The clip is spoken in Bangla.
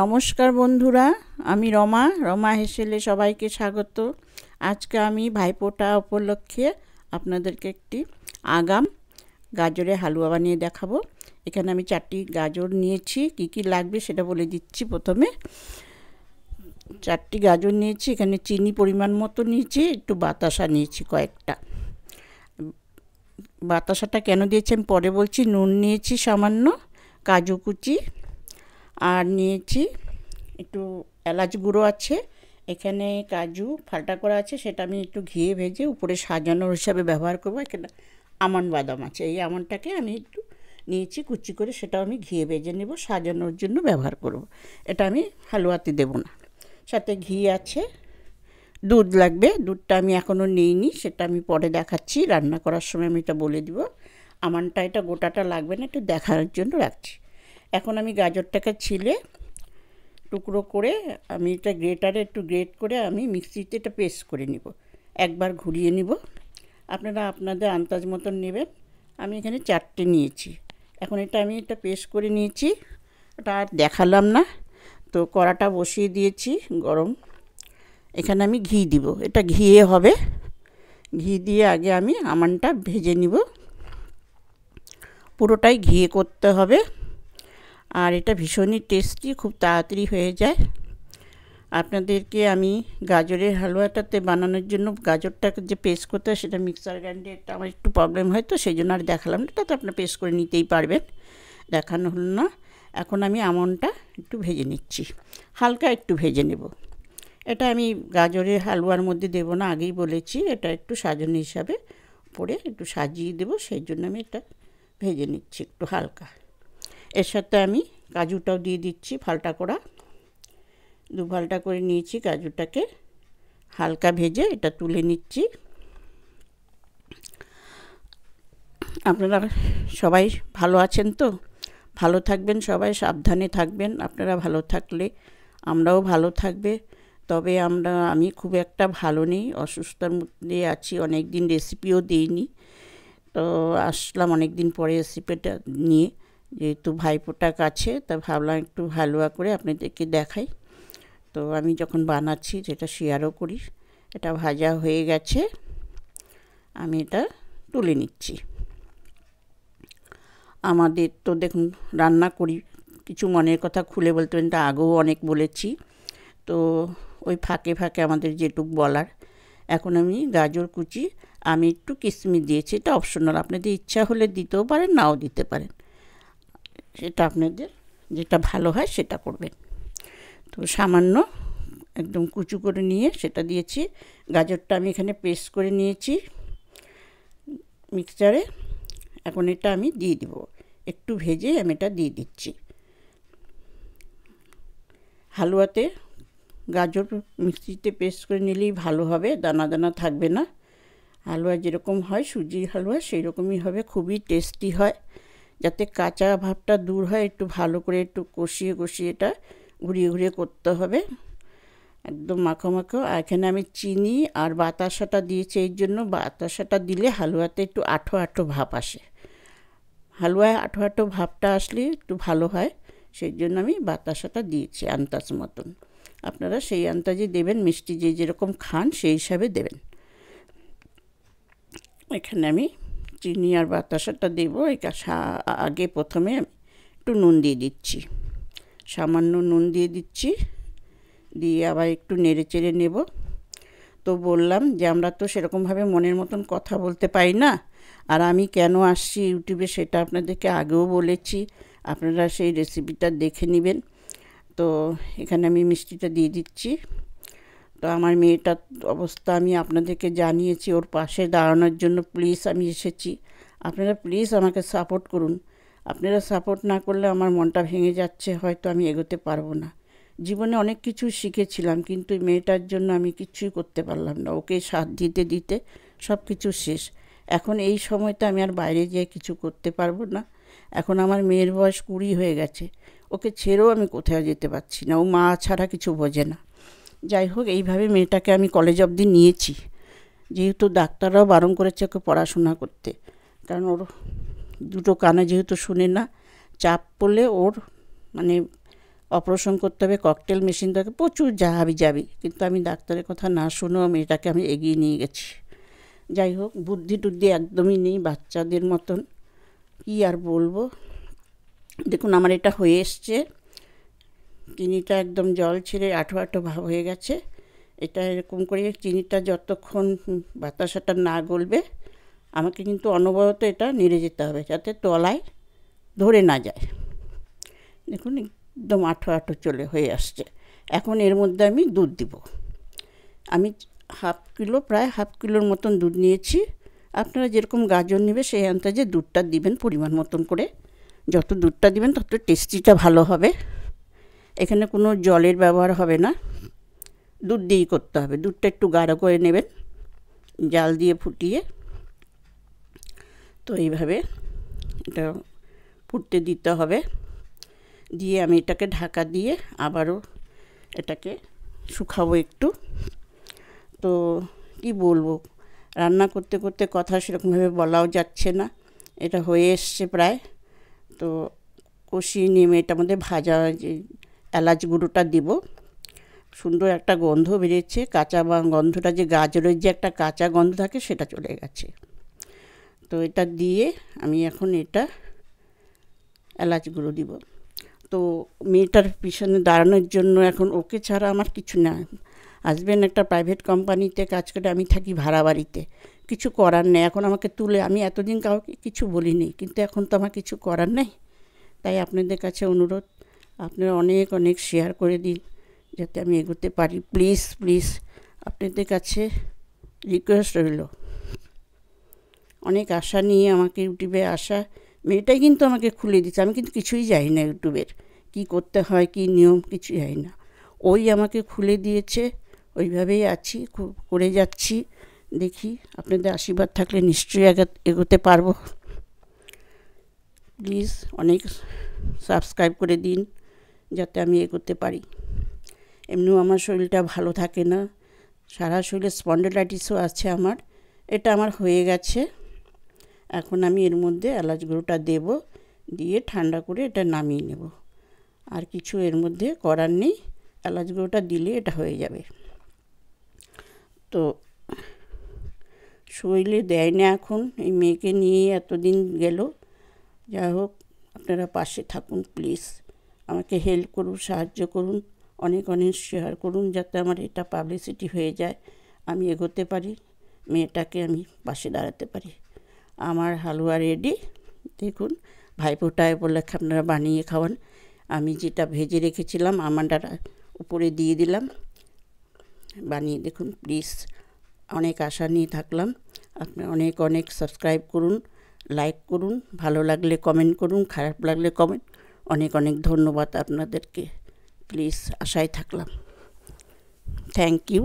নমস্কার বন্ধুরা আমি রমা রমা হেসেলে সবাইকে স্বাগত আজকে আমি ভাইপোটা উপলক্ষে আপনাদেরকে একটি আগাম গাজরে হালুয়া বানিয়ে দেখাবো এখানে আমি চারটি গাজর নিয়েছি কি কি লাগবে সেটা বলে দিচ্ছি প্রথমে চারটি গাজর নিয়েছি এখানে চিনি পরিমাণ মতো নিয়েছি একটু বাতাসা নিয়েছি কয়েকটা বাতাসাটা কেন দিয়েছি আমি পরে বলছি নুন নিয়েছি সামান্য কাজু কুচি আর নিয়েছি একটু এলাচ গুঁড়ো আছে এখানে কাজু ফাল্টা করা আছে সেটা আমি একটু ঘিয়ে ভেজে উপরে সাজানোর হিসাবে ব্যবহার করবো এখানে আমন বাদাম আছে এই আমনটাকে আমি একটু নিয়েছি কুচি করে সেটা আমি ঘিয়ে ভেজে নেব সাজানোর জন্য ব্যবহার করব। এটা আমি হালুয়াতে দেব না সাথে ঘি আছে দুধ লাগবে দুধটা আমি এখনও নিইনি সেটা আমি পরে দেখাচ্ছি রান্না করার সময় আমি এটা বলে দিব আমানটা এটা গোটাটা লাগবে না একটু দেখার জন্য রাখছি এখন আমি গাজরটাকে ছিলে টুকরো করে আমি এটা গ্রেটারে একটু গ্রেট করে আমি মিক্সিতে এটা পেস্ট করে নিব একবার ঘুরিয়ে নিব আপনারা আপনাদের আন্দাজ মতন নেবেন আমি এখানে চারটে নিয়েছি এখন এটা আমি এটা পেস্ট করে নিয়েছি এটা আর দেখালাম না তো কড়াটা বসিয়ে দিয়েছি গরম এখানে আমি ঘি দিব এটা ঘিয়ে হবে ঘি দিয়ে আগে আমি আমানটা ভেজে নিব পুরোটাই ঘিয়ে করতে হবে আর এটা ভীষণই টেস্টি খুব তাড়াতাড়ি হয়ে যায় আপনাদেরকে আমি গাজরের হালুয়াটাতে বানানোর জন্য গাজরটাকে যে পেস্ট করতে হয় সেটা মিক্সার গ্রাইন্ডে একটা আমার একটু প্রবলেম হয় তো সেই জন্য আর দেখালাম না এটা তো আপনার পেস্ট করে নিতেই পারবেন দেখানো হলো না এখন আমি আমনটা একটু ভেজে নিচ্ছি হালকা একটু ভেজে নেব এটা আমি গাজরের হালুয়ার মধ্যে দেব না আগেই বলেছি এটা একটু সাজানো হিসাবে পরে একটু সাজিয়ে দেব সেই জন্য আমি এটা ভেজে নিচ্ছি একটু হালকা এর সাথে আমি কাজুটাও দিয়ে দিচ্ছি ফালটা করা দু ফালটা করে নিয়েছি কাজুটাকে হালকা ভেজে এটা তুলে নিচ্ছি আপনারা সবাই ভালো আছেন তো ভালো থাকবেন সবাই সাবধানে থাকবেন আপনারা ভালো থাকলে আমরাও ভালো থাকবে তবে আমরা আমি খুব একটা ভালো নেই অসুস্থতার মধ্যে আছি অনেক দিন রেসিপিও দিইনি তো আসলাম অনেক দিন পরে রেসিপিটা নিয়ে যেহেতু ভাইপোটা কাছে তা ভাবলাম একটু হালুয়া করে আপনাদেরকে দেখাই তো আমি যখন বানাচ্ছি যেটা শেয়ারও করি এটা ভাজা হয়ে গেছে আমি এটা তুলে নিচ্ছি আমাদের তো দেখুন রান্না করি কিছু মনের কথা খুলে বলতে পারেন তা আগেও অনেক বলেছি তো ওই ফাঁকে ফাঁকে আমাদের যেটুক বলার এখন আমি গাজর কুচি আমি একটু কিসমিস দিয়েছি এটা অপশনাল আপনাদের ইচ্ছা হলে দিতেও পারেন নাও দিতে পারেন সেটা আপনাদের যেটা ভালো হয় সেটা করবেন তো সামান্য একদম কুচু করে নিয়ে সেটা দিয়েছি গাজরটা আমি এখানে পেস্ট করে নিয়েছি মিক্সচারে এখন এটা আমি দিয়ে দিব একটু ভেজে আমি এটা দিয়ে দিচ্ছি হালুয়াতে গাজর মিক্সিতে পেস্ট করে নিলেই ভালো হবে দানা দানা থাকবে না হালুয়া যেরকম হয় সুজির হালুয়া সেই রকমই হবে খুবই টেস্টি হয় যাতে কাঁচা ভাবটা দূর হয় একটু ভালো করে একটু কষিয়ে কষিয়ে এটা ঘুরিয়ে ঘুরিয়ে করতে হবে একদম মাখো মাখো এখানে আমি চিনি আর বাতাসাটা দিয়েছি এই জন্য বাতাসাটা দিলে হালুয়াতে একটু আঠো আঠো ভাব আসে হালুয়ায় আঠো আঠো ভাবটা আসলে একটু ভালো হয় সেই জন্য আমি বাতাসাটা দিয়েছি আন্দাজ মতন আপনারা সেই আন্দাজে দেবেন মিষ্টি যে যেরকম খান সেই হিসাবে দেবেন এখানে আমি চিনি আর বাতাসাটা দেবো এই আগে প্রথমে একটু নুন দিয়ে দিচ্ছি সামান্য নুন দিয়ে দিচ্ছি দিয়ে আবার একটু নেড়ে চেড়ে নেব তো বললাম যে আমরা তো সেরকমভাবে মনের মতন কথা বলতে পারি না আর আমি কেন আসছি ইউটিউবে সেটা আপনাদেরকে আগেও বলেছি আপনারা সেই রেসিপিটা দেখে নেবেন তো এখানে আমি মিষ্টিটা দিয়ে দিচ্ছি তো আমার মেয়েটার অবস্থা আমি আপনাদেরকে জানিয়েছি ওর পাশে দাঁড়ানোর জন্য প্লিজ আমি এসেছি আপনারা প্লিজ আমাকে সাপোর্ট করুন আপনারা সাপোর্ট না করলে আমার মনটা ভেঙে যাচ্ছে হয়তো আমি এগোতে পারবো না জীবনে অনেক কিছু শিখেছিলাম কিন্তু মেয়েটার জন্য আমি কিছুই করতে পারলাম না ওকে সাথ দিতে দিতে সব কিছু শেষ এখন এই সময়টা আমি আর বাইরে যেয়ে কিছু করতে পারবো না এখন আমার মেয়ের বয়স কুড়ি হয়ে গেছে ওকে ছেড়েও আমি কোথাও যেতে পারছি না ও মা ছাড়া কিছু বোঝে না যাই হোক এইভাবে মেয়েটাকে আমি কলেজ অবধি নিয়েছি যেহেতু ডাক্তাররাও বারণ করেছে ওকে পড়াশোনা করতে কারণ ওর দুটো কানে যেহেতু শুনে না চাপ পড়লে ওর মানে অপারেশন করতে হবে ককটেল মেশিন তাকে প্রচুর যাবি যাবি কিন্তু আমি ডাক্তারের কথা না শুনেও মেয়েটাকে আমি এগিয়ে নিয়ে গেছি যাই হোক বুদ্ধি টুদ্ধি একদমই নেই বাচ্চাদের মতন কী আর বলবো দেখুন আমার এটা হয়ে এসছে চিনিটা একদম জল ছেড়ে আঠো আঠো ভাব হয়ে গেছে এটা এরকম করে চিনিটা যতক্ষণ বাতাসাটা না গলবে আমাকে কিন্তু অনবরত এটা নেড়ে যেতে হবে যাতে তলায় ধরে না যায় দেখুন একদম আঠো আঠো চলে হয়ে আসছে এখন এর মধ্যে আমি দুধ দিব আমি হাফ কিলো প্রায় হাফ কিলোর মতন দুধ নিয়েছি আপনারা যেরকম গাজর নেবে সেই আন্দাজে দুধটা দিবেন পরিমাণ মতন করে যত দুধটা দিবেন তত টেস্টিটা ভালো হবে এখানে কোনো জলের ব্যবহার হবে না দুধ দিয়েই করতে হবে দুধটা একটু গাঢ় করে নেবেন জাল দিয়ে ফুটিয়ে তো এইভাবে এটা ফুটতে দিতে হবে দিয়ে আমি এটাকে ঢাকা দিয়ে আবারও এটাকে শুকাবো একটু তো কি বলবো রান্না করতে করতে কথা সেরকমভাবে বলাও যাচ্ছে না এটা হয়ে এসছে প্রায় তো কষিয়ে নেমে এটা আমাদের ভাজা যে এলাচ গুঁড়োটা দিব সুন্দর একটা গন্ধ বেরিয়েছে কাঁচা বা গন্ধটা যে গাজরের যে একটা কাঁচা গন্ধ থাকে সেটা চলে গেছে তো এটা দিয়ে আমি এখন এটা এলাচ গুঁড়ো দিব তো মেয়েটার পিছনে দাঁড়ানোর জন্য এখন ওকে ছাড়া আমার কিছু না হাজব্যান্ড একটা প্রাইভেট কোম্পানিতে কাজ করে আমি থাকি ভাড়া বাড়িতে কিছু করার নেই এখন আমাকে তুলে আমি এতদিন কাউকে কিছু বলিনি কিন্তু এখন তো আমার কিছু করার নেই তাই আপনাদের কাছে অনুরোধ আপনারা অনেক অনেক শেয়ার করে দিন যাতে আমি এগোতে পারি প্লিজ প্লিজ আপনাদের কাছে রিকোয়েস্ট রইল অনেক আশা নিয়ে আমাকে ইউটিউবে আসা মেয়েটাই কিন্তু আমাকে খুলে দিচ্ছে আমি কিন্তু কিছুই জানি না ইউটিউবের কি করতে হয় কি নিয়ম কিছু জানি না ওই আমাকে খুলে দিয়েছে ওইভাবেই আছি করে যাচ্ছি দেখি আপনাদের আশীর্বাদ থাকলে নিশ্চয়ই এগোতে পারবো প্লিজ অনেক সাবস্ক্রাইব করে দিন যাতে আমি এ করতে পারি এমনিও আমার শরীরটা ভালো থাকে না সারা শরীরে স্পন্ডেলাইটিসও আছে আমার এটা আমার হয়ে গেছে এখন আমি এর মধ্যে এলাচ গুঁড়োটা দেব দিয়ে ঠান্ডা করে এটা নামিয়ে নেব আর কিছু এর মধ্যে করার নেই এলাচ গুঁড়োটা দিলে এটা হয়ে যাবে তো শরীরে দেয় না এখন এই মেয়েকে নিয়ে এতদিন গেল যা হোক আপনারা পাশে থাকুন প্লিজ আমাকে হেল্প করুন সাহায্য করুন অনেক অনেক শেয়ার করুন যাতে আমার এটা পাবলিসিটি হয়ে যায় আমি এগোতে পারি মেয়েটাকে আমি পাশে দাঁড়াতে পারি আমার হালুয়া রেডি দেখুন ভাইফোঁটায় বলে আপনারা বানিয়ে খাওয়ান আমি যেটা ভেজে রেখেছিলাম আমারটা উপরে দিয়ে দিলাম বানিয়ে দেখুন প্লিজ অনেক আশা নিয়ে থাকলাম আপনি অনেক অনেক সাবস্ক্রাইব করুন লাইক করুন ভালো লাগলে কমেন্ট করুন খারাপ লাগলে কমেন্ট অনেক অনেক ধন্যবাদ আপনাদেরকে প্লিজ আশায় থাকলাম থ্যাংক ইউ